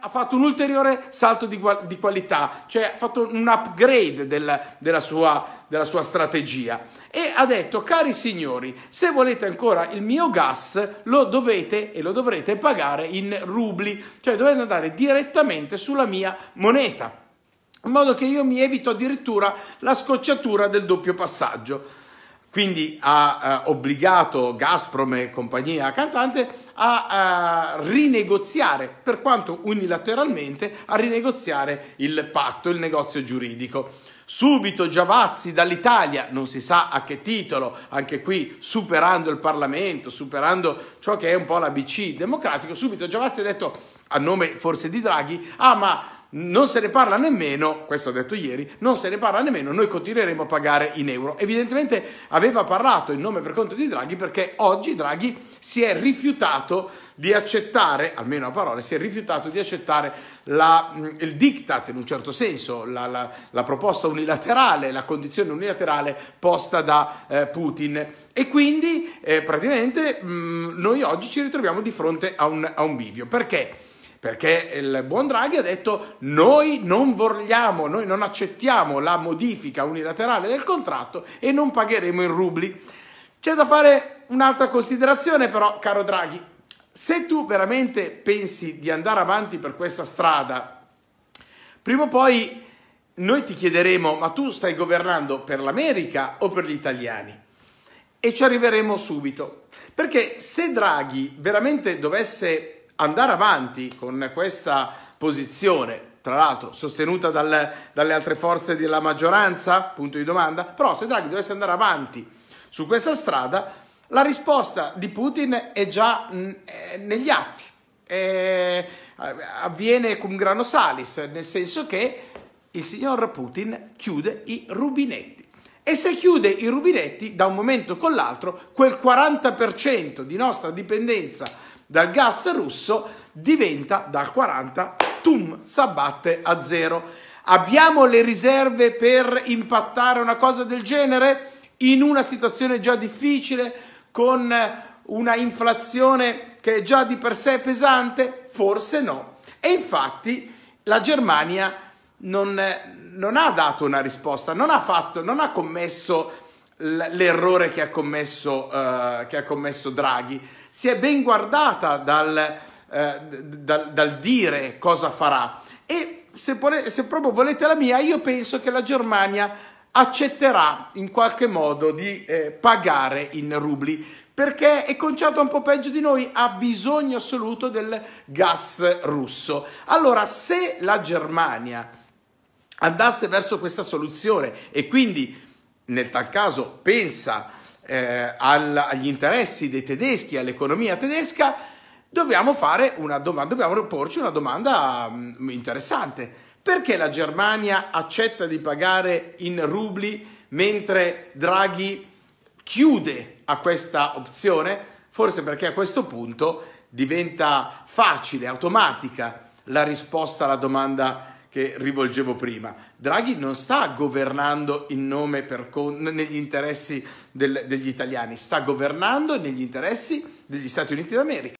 ha fatto un ulteriore salto di, di, qualità, cioè ha fatto un upgrade del, della, sua, della, sua, strategia e ha detto, cari signori, se volete ancora il mio gas lo dovete e lo dovrete pagare in rubli, cioè dovete andare direttamente sulla mia moneta in modo che io mi evito addirittura la scocciatura del doppio passaggio. Quindi ha eh, obbligato Gazprom e compagnia cantante a, a, rinegoziare, per quanto unilateralmente, a rinegoziare il patto, il negozio giuridico. Subito Giavazzi dall'Italia, non si sa a che titolo, anche qui superando il Parlamento, superando ciò che è un po' l'ABC democratico, subito Giavazzi ha detto, a nome forse di Draghi, ah ma non se ne parla nemmeno, questo ho detto ieri, non se ne parla nemmeno, noi continueremo a pagare in euro. Evidentemente aveva parlato in nome per conto di Draghi perché oggi Draghi si è rifiutato di accettare, almeno a parole, si è rifiutato di accettare la, mm, il diktat in un certo senso, la, la, la, proposta unilaterale, la condizione unilaterale posta da eh, Putin. E quindi eh, praticamente mh, mm, noi oggi ci ritroviamo di fronte a un, a un bivio. Perché? perché il buon Draghi ha detto noi non vogliamo, noi non accettiamo la modifica unilaterale del contratto e non pagheremo in rubli. C'è da fare un'altra considerazione però, caro Draghi, se tu veramente pensi di andare avanti per questa strada, prima o poi noi ti chiederemo ma tu stai governando per l'America o per gli italiani? E ci arriveremo subito, perché se Draghi veramente dovesse andare avanti con questa posizione, tra l'altro sostenuta dal, dalle altre forze della maggioranza, punto di domanda, però se Draghi dovesse andare avanti su questa strada, la risposta di Putin è già mh, mm, eh, è negli atti, è, eh, avviene con grano salis, nel senso che il signor Putin chiude i rubinetti. E se chiude i rubinetti, da un momento con l'altro, quel 40% di nostra dipendenza dal gas russo diventa dal 40, tum, s'abbatte a zero. Abbiamo le riserve per impattare una cosa del genere? In una situazione già difficile, con una inflazione che è già di per sé pesante? Forse no. E infatti la Germania non, non ha dato una risposta, non ha, fatto, non ha commesso l'errore che ha commesso, uh, che ha commesso Draghi si è ben guardata dal, eh, dal, dal dire cosa farà. E se, se proprio volete la mia, io penso che la Germania accetterà in qualche modo di eh, pagare in rubli perché è conciato un po' peggio di noi, ha bisogno assoluto del gas russo. Allora, se la Germania andasse verso questa soluzione e quindi nel tal caso pensa eh, agli interessi dei tedeschi, all'economia tedesca, dobbiamo, una doma- dobbiamo porci una domanda mh, mm, interessante. Perché la Germania accetta di pagare in rubli mentre Draghi chiude a questa opzione? Forse perché a questo punto diventa facile, automatica la risposta alla domanda che rivolgevo prima. Draghi non sta governando in nome per con, negli interessi del, degli italiani, sta governando negli interessi degli Stati Uniti d'America.